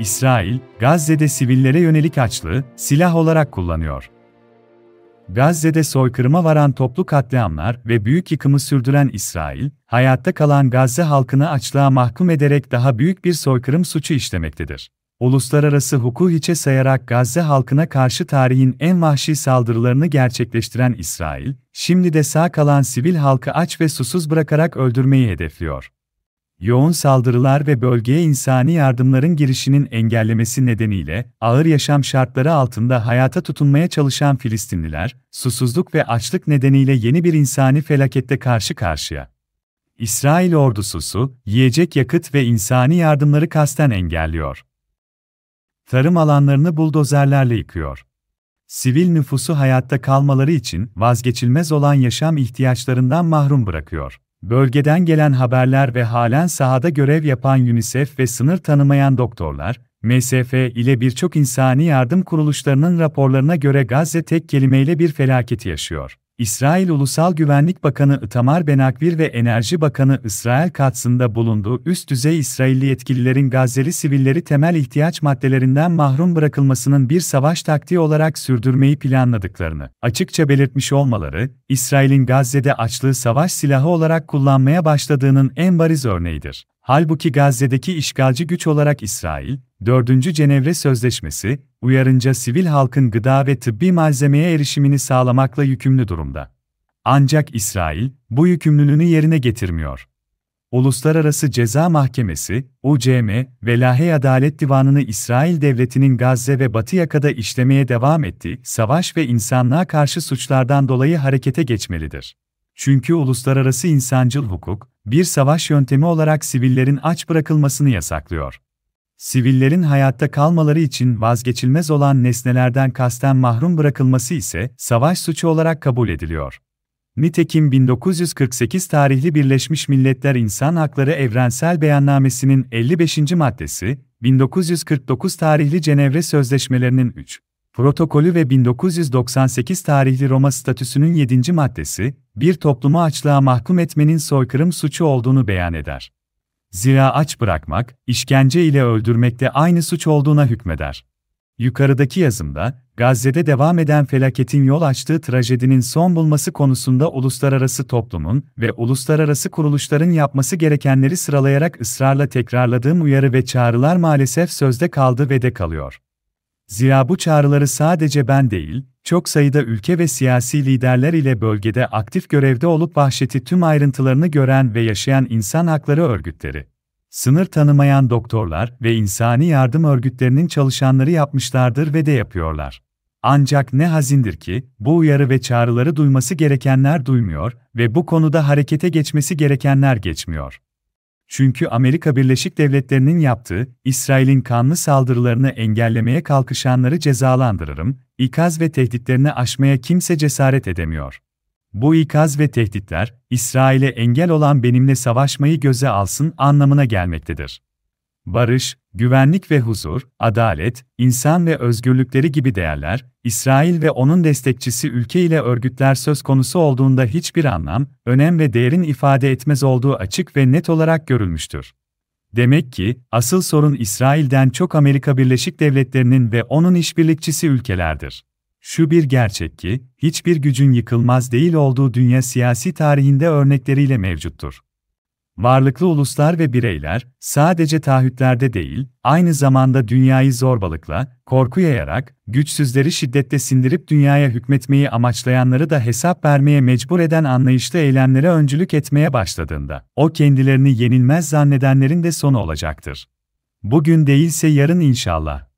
İsrail, Gazze'de sivillere yönelik açlığı silah olarak kullanıyor. Gazze'de soykırıma varan toplu katliamlar ve büyük yıkımı sürdüren İsrail, hayatta kalan Gazze halkını açlığa mahkum ederek daha büyük bir soykırım suçu işlemektedir. Uluslararası hukuku hiçe sayarak Gazze halkına karşı tarihin en vahşi saldırılarını gerçekleştiren İsrail, şimdi de sağ kalan sivil halkı aç ve susuz bırakarak öldürmeyi hedefliyor yoğun saldırılar ve bölgeye insani yardımların girişinin engellemesi nedeniyle ağır yaşam şartları altında hayata tutunmaya çalışan Filistinliler, susuzluk ve açlık nedeniyle yeni bir insani felakette karşı karşıya. İsrail ordusu su, yiyecek yakıt ve insani yardımları kasten engelliyor. Tarım alanlarını buldozerlerle yıkıyor. Sivil nüfusu hayatta kalmaları için vazgeçilmez olan yaşam ihtiyaçlarından mahrum bırakıyor. Bölgeden gelen haberler ve halen sahada görev yapan UNICEF ve sınır tanımayan doktorlar, MSF ile birçok insani yardım kuruluşlarının raporlarına göre Gazze tek kelimeyle bir felaketi yaşıyor. İsrail Ulusal Güvenlik Bakanı Itamar Benakvir ve Enerji Bakanı İsrail Katsında bulunduğu üst düzey İsrailli yetkililerin Gazze'li sivilleri temel ihtiyaç maddelerinden mahrum bırakılmasının bir savaş taktiği olarak sürdürmeyi planladıklarını açıkça belirtmiş olmaları, İsrail'in Gazze'de açlığı savaş silahı olarak kullanmaya başladığının en bariz örneğidir. Halbuki Gazze'deki işgalci güç olarak İsrail, 4. Cenevre Sözleşmesi, uyarınca sivil halkın gıda ve tıbbi malzemeye erişimini sağlamakla yükümlü durumda. Ancak İsrail, bu yükümlülüğünü yerine getirmiyor. Uluslararası Ceza Mahkemesi, UCM ve Lahey Adalet Divanı'nı İsrail Devleti'nin Gazze ve Batı yakada işlemeye devam ettiği savaş ve insanlığa karşı suçlardan dolayı harekete geçmelidir. Çünkü uluslararası insancıl hukuk, bir savaş yöntemi olarak sivillerin aç bırakılmasını yasaklıyor. Sivillerin hayatta kalmaları için vazgeçilmez olan nesnelerden kasten mahrum bırakılması ise savaş suçu olarak kabul ediliyor. Nitekim 1948 tarihli Birleşmiş Milletler İnsan Hakları Evrensel Beyannamesi'nin 55. maddesi, 1949 tarihli Cenevre Sözleşmelerinin 3. Protokolü ve 1998 tarihli Roma Statüsü'nün 7. maddesi, bir toplumu açlığa mahkum etmenin soykırım suçu olduğunu beyan eder. Zira aç bırakmak, işkence ile öldürmek de aynı suç olduğuna hükmeder. Yukarıdaki yazımda, Gazze'de devam eden felaketin yol açtığı trajedinin son bulması konusunda uluslararası toplumun ve uluslararası kuruluşların yapması gerekenleri sıralayarak ısrarla tekrarladığım uyarı ve çağrılar maalesef sözde kaldı ve de kalıyor. Zira bu çağrıları sadece ben değil, çok sayıda ülke ve siyasi liderler ile bölgede aktif görevde olup vahşeti tüm ayrıntılarını gören ve yaşayan insan hakları örgütleri, sınır tanımayan doktorlar ve insani yardım örgütlerinin çalışanları yapmışlardır ve de yapıyorlar. Ancak ne hazindir ki, bu uyarı ve çağrıları duyması gerekenler duymuyor ve bu konuda harekete geçmesi gerekenler geçmiyor. Çünkü Amerika Birleşik Devletleri'nin yaptığı, İsrail'in kanlı saldırılarını engellemeye kalkışanları cezalandırırım, ikaz ve tehditlerini aşmaya kimse cesaret edemiyor. Bu ikaz ve tehditler, İsrail'e engel olan benimle savaşmayı göze alsın anlamına gelmektedir. Barış, güvenlik ve huzur, adalet, insan ve özgürlükleri gibi değerler, İsrail ve onun destekçisi ülke ile örgütler söz konusu olduğunda hiçbir anlam, önem ve değerin ifade etmez olduğu açık ve net olarak görülmüştür. Demek ki asıl sorun İsrail'den çok Amerika Birleşik Devletleri'nin ve onun işbirlikçisi ülkelerdir. Şu bir gerçek ki hiçbir gücün yıkılmaz değil olduğu dünya siyasi tarihinde örnekleriyle mevcuttur. Varlıklı uluslar ve bireyler, sadece taahhütlerde değil, aynı zamanda dünyayı zorbalıkla, korku yayarak, güçsüzleri şiddetle sindirip dünyaya hükmetmeyi amaçlayanları da hesap vermeye mecbur eden anlayışlı eylemlere öncülük etmeye başladığında, o kendilerini yenilmez zannedenlerin de sonu olacaktır. Bugün değilse yarın inşallah.